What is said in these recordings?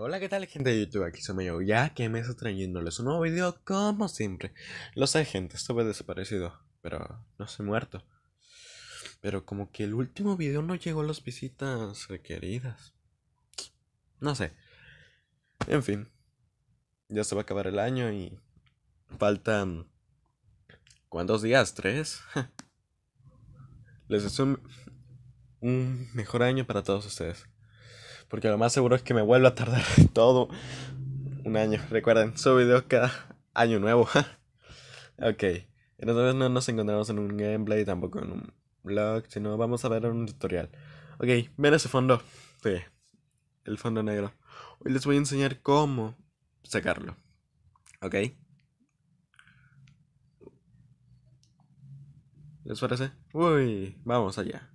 Hola, ¿qué tal gente de YouTube? Aquí soy yo, ya que me trayéndoles un nuevo video como siempre. Lo sé, gente, estuve desaparecido, pero no sé, muerto. Pero como que el último video no llegó a las visitas requeridas. No sé. En fin. Ya se va a acabar el año y faltan... ¿Cuántos días? ¿Tres? Les deseo un mejor año para todos ustedes porque lo más seguro es que me vuelva a tardar todo un año. Recuerden, subo videos cada año nuevo. ok, entonces no nos encontramos en un gameplay, tampoco en un vlog, sino vamos a ver un tutorial. Ok, ven ese fondo. Sí, el fondo negro. Hoy les voy a enseñar cómo sacarlo. Ok. ¿Les parece? Uy, vamos allá.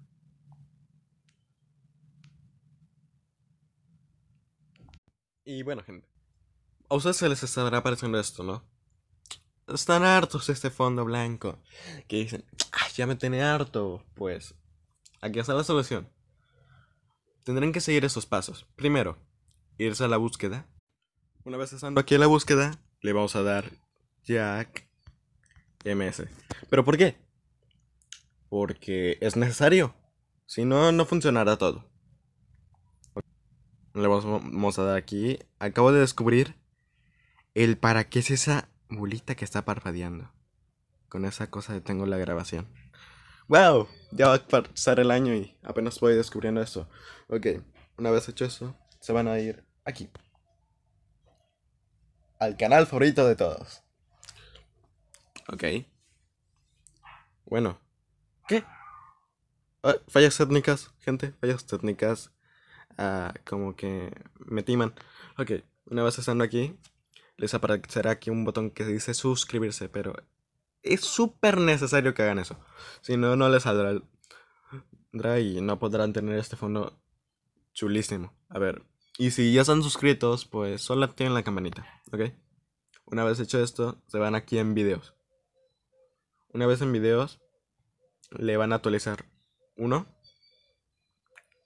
Y bueno, gente. A ustedes se les estará apareciendo esto, ¿no? Están hartos este fondo blanco. Que dicen, ya me tiene harto. Pues, aquí está la solución. Tendrán que seguir estos pasos. Primero, irse a la búsqueda. Una vez estando aquí en la búsqueda, le vamos a dar Jack MS. ¿Pero por qué? Porque es necesario. Si no, no funcionará todo le vamos a dar aquí. Acabo de descubrir el para qué es esa mulita que está parpadeando. Con esa cosa tengo la grabación. ¡Wow! Ya va a pasar el año y apenas voy descubriendo eso. Ok, una vez hecho eso, se van a ir aquí. Al canal favorito de todos. Ok. Bueno. ¿Qué? Ah, fallas técnicas, gente. Fallas técnicas. Ah, como que me timan. Ok, una vez estando aquí, les aparecerá aquí un botón que dice suscribirse, pero es súper necesario que hagan eso. Si no, no les saldrá y no podrán tener este fondo chulísimo. A ver, y si ya están suscritos, pues solo tienen la campanita, ¿ok? Una vez hecho esto, se van aquí en videos. Una vez en videos, le van a actualizar uno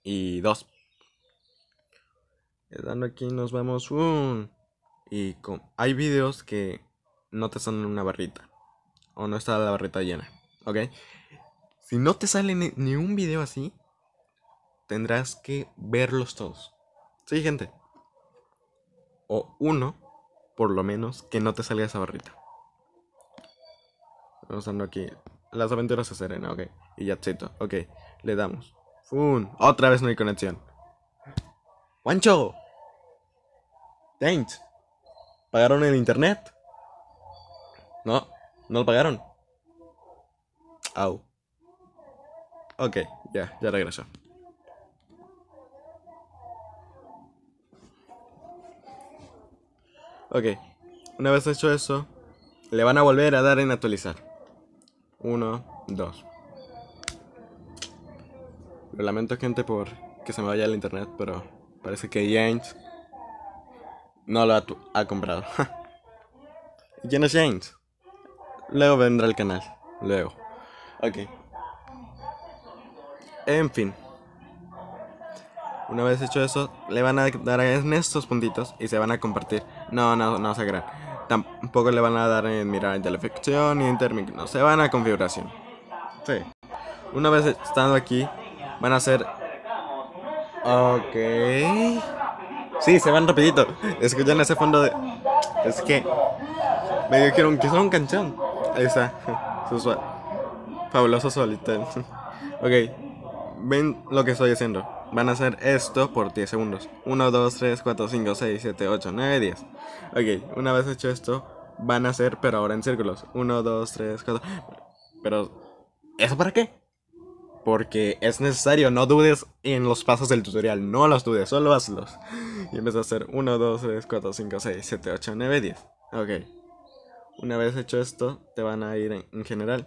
y dos. Estando aquí nos vamos. un y hay videos que no te salen una barrita. O no está la barrita llena. ¿Ok? Si no te sale ni, un video así, tendrás que verlos todos. Sí, gente. O uno, por lo menos, que no te salga esa barrita. Vamos dando aquí. Las aventuras se serena, ok. Y chito, ok. Le damos. un Otra vez no hay conexión. ¡Juancho! Thanks. ¿Pagaron el internet? No, no lo pagaron. Au. Ok, ya, ya regreso. Ok, una vez hecho eso, le van a volver a dar en actualizar. Uno, dos. Lo lamento gente por que se me vaya el internet, pero parece que James no lo ha, comprado. ¿Quién es James? Luego vendrá el canal. Luego. Ok. En fin. Una vez hecho eso, le van a dar en estos puntitos y se van a compartir. No, no, no se crean. Tampoco le van a dar en mirar en telefección ni en términos. No, se van a configuración. Sí. Una vez estando aquí, van a hacer... Ok. Sí, se van rapidito. Escuchan ese fondo de... Es que... Me dijeron que son canchón Ahí está. Su suave. Fabuloso solitario. ok. Ven lo que estoy haciendo. Van a hacer esto por 10 segundos. 1, 2, 3, 4, 5, 6, 7, 8, 9, 10. Ok, una vez hecho esto, van a hacer, pero ahora en círculos. 1, 2, 3, 4. Pero, ¿eso para qué? porque es necesario, no dudes en los pasos del tutorial, no los dudes, solo hazlos. Y empieza a hacer 1, 2, 3, 4, 5, 6, 7, 8, 9, 10. Ok. Una vez hecho esto, te van a ir en, general.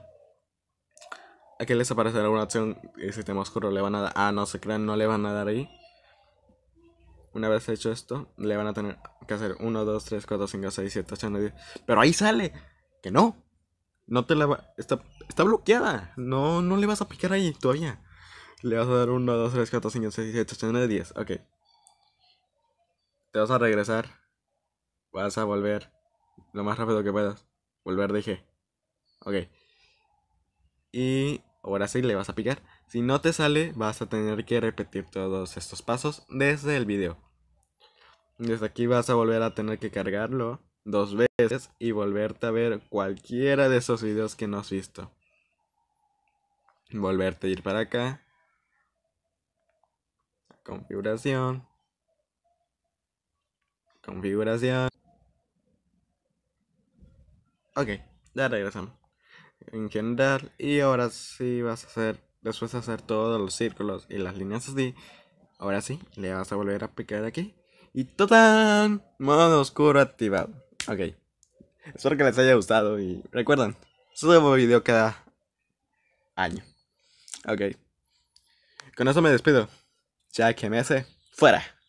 Aquí les aparecerá alguna opción el sistema oscuro, le van a dar... Ah, no se crean, no le van a dar ahí. Una vez hecho esto, le van a tener que hacer 1, 2, 3, 4, 5, 6, 7, 8, 9, 10. Pero ahí sale. Que no. No te la va. Está, está bloqueada. No, no le vas a picar ahí todavía. Le vas a dar 1, 2, 3, 4, 5, 6, 7, 8, 9, 10. Ok. Te vas a regresar. Vas a volver. Lo más rápido que puedas. Volver de G. Ok. Y ahora sí le vas a picar. Si no te sale, vas a tener que repetir todos estos pasos desde el video. Desde aquí vas a volver a tener que cargarlo dos veces y volverte a ver cualquiera de esos videos que no has visto. Volverte a ir para acá. Configuración. Configuración. Ok, ya regresamos. En general, y ahora sí vas a hacer, después de hacer todos los círculos y las líneas así, ahora sí, le vas a volver a aplicar aquí. Y total Modo oscuro activado. Ok. Espero que les haya gustado y recuerden, subo este video cada año. Ok. Con eso me despido. Ya que me hace fuera.